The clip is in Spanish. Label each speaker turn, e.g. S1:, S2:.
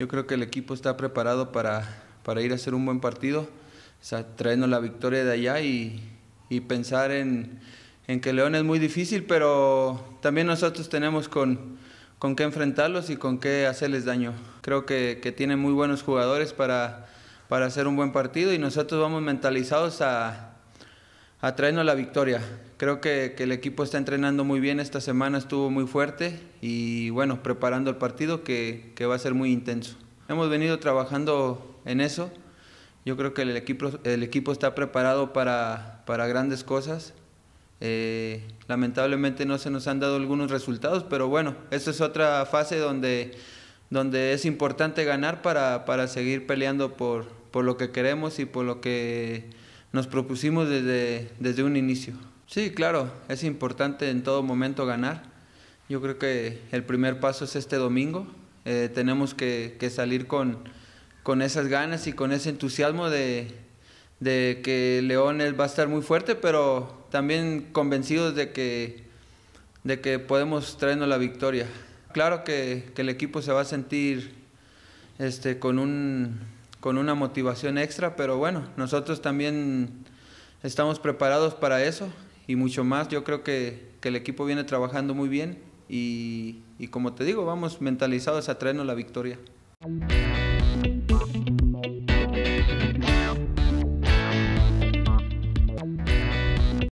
S1: Yo creo que el equipo está preparado para, ir a hacer un buen partido, o traernos la victoria de allá y, pensar en, que León es muy difícil, pero también nosotros tenemos con, con qué enfrentarlos y con qué hacerles daño. Creo que, que tienen muy buenos jugadores para, para hacer un buen partido y nosotros vamos mentalizados a, a la victoria. Creo que, el equipo está entrenando muy bien, esta semana estuvo muy fuerte y bueno, preparando el partido que, va a ser muy intenso. Hemos venido trabajando en eso, yo creo que el equipo, el equipo está preparado para, para grandes cosas. Eh, lamentablemente no se nos han dado algunos resultados, pero bueno, esta es otra fase donde, donde es importante ganar para, para seguir peleando por, por lo que queremos y por lo que nos propusimos desde, un inicio. Sí, claro, es importante en todo momento ganar. Yo creo que el primer paso es este domingo. Eh, tenemos que, salir con, con, esas ganas y con ese entusiasmo de, que León va a estar muy fuerte, pero también convencidos de que, de que podemos traernos la victoria. Claro que, que el equipo se va a sentir este, con un con una motivación extra, pero bueno, nosotros también estamos preparados para eso y mucho más. Yo creo que, el equipo viene trabajando muy bien y, y, como te digo, vamos mentalizados a traernos la victoria.